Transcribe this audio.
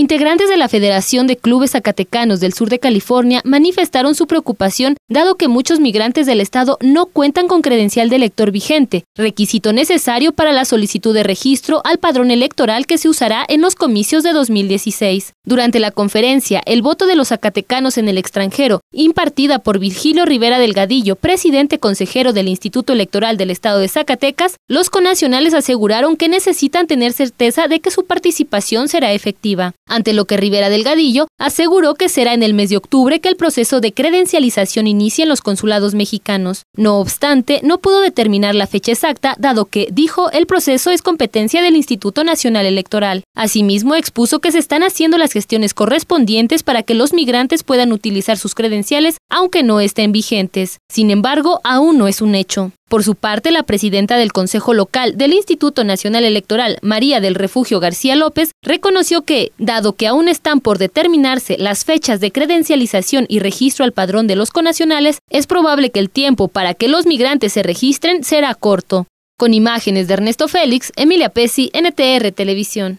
Integrantes de la Federación de Clubes Zacatecanos del Sur de California manifestaron su preocupación dado que muchos migrantes del estado no cuentan con credencial de elector vigente, requisito necesario para la solicitud de registro al padrón electoral que se usará en los comicios de 2016. Durante la conferencia El voto de los zacatecanos en el extranjero, impartida por Virgilio Rivera Delgadillo, presidente consejero del Instituto Electoral del Estado de Zacatecas, los conacionales aseguraron que necesitan tener certeza de que su participación será efectiva ante lo que Rivera Delgadillo aseguró que será en el mes de octubre que el proceso de credencialización inicie en los consulados mexicanos. No obstante, no pudo determinar la fecha exacta, dado que, dijo, el proceso es competencia del Instituto Nacional Electoral. Asimismo, expuso que se están haciendo las gestiones correspondientes para que los migrantes puedan utilizar sus credenciales, aunque no estén vigentes. Sin embargo, aún no es un hecho. Por su parte, la presidenta del Consejo Local del Instituto Nacional Electoral, María del Refugio García López, reconoció que, dado que aún están por determinarse las fechas de credencialización y registro al padrón de los conacionales, es probable que el tiempo para que los migrantes se registren será corto. Con imágenes de Ernesto Félix, Emilia Pesi, NTR Televisión.